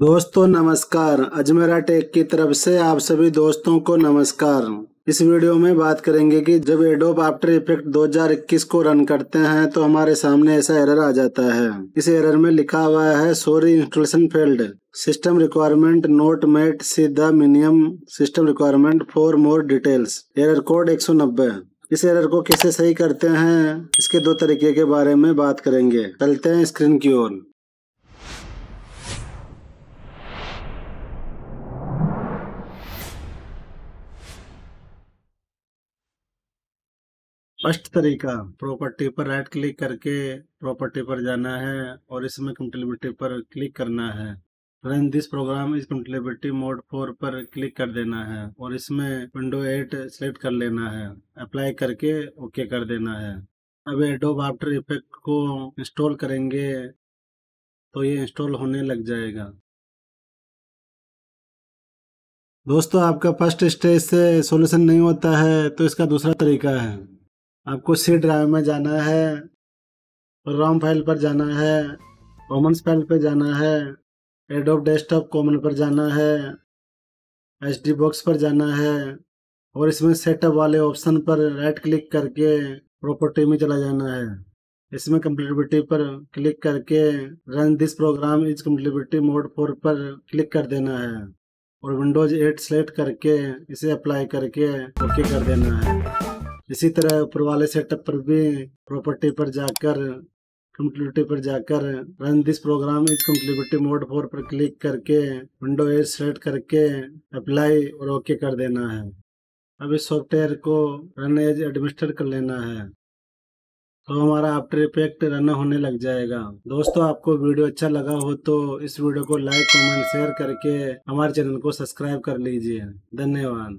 दोस्तों नमस्कार अजमेरा टेक की तरफ से आप सभी दोस्तों को नमस्कार इस वीडियो में बात करेंगे कि जब एडोब आफ्टर इफेक्ट 2021 को रन करते हैं तो हमारे सामने ऐसा एरर आ जाता है इस एरर में लिखा हुआ है sorry installation failed system requirement not met see the minimum system requirement for more details error code एक इस एरर को कैसे सही करते हैं इसके दो तरीके के बारे में बात करेंगे चलते हैं स्क्रीन की ओर फर्स्ट तरीका प्रॉपर्टी पर राइट क्लिक करके प्रॉपर्टी पर जाना है और इसमें कंटिबिलिटी पर क्लिक करना है run this program is compatibility mode for पर क्लिक कर देना है और इसमें विंडो एट सेलेक्ट कर लेना है अप्लाई करके ओके कर देना है अब एडोब आफ्टर इफेक्ट को इंस्टॉल करेंगे तो ये इंस्टॉल होने लग जाएगा दोस्तों आपका फर्स्ट स्टेज से सॉल्यूशन नहीं होता है तो इसका दूसरा तरीका है आपको सी ड्राइव में जाना है रॉम फाइल पर जाना है कॉमन्स फाइल पर जाना है एडोब डेस्कटॉप कॉमन पर जाना है एच डी बॉक्स पर जाना है और इसमें सेटअप वाले ऑप्शन पर राइट क्लिक करके प्रॉपर्टी में चला जाना है इसमें कम्प्लीटिविटी पर क्लिक करके run this program is compatibility mode for पर क्लिक कर देना है और विंडोज 8 सेलेक्ट करके इसे अप्लाई करके ओके कर देना है इसी तरह ऊपर वाले सेटअप पर भी प्रॉपर्टी पर जाकर कंप्यूटर पर जाकर run this program is compatibility mode for पर क्लिक करके विंडो एज सेट करके अप्लाई और ओके कर देना है अब इस सॉफ्टवेयर को रन एज एडमिनिस्टर कर लेना है तो हमारा आफ्टर इफेक्ट रन होने लग जाएगा दोस्तों आपको वीडियो अच्छा लगा हो तो इस वीडियो को लाइक कमेंट शेयर करके हमारे चैनल को सब्सक्राइब कर लीजिए धन्यवाद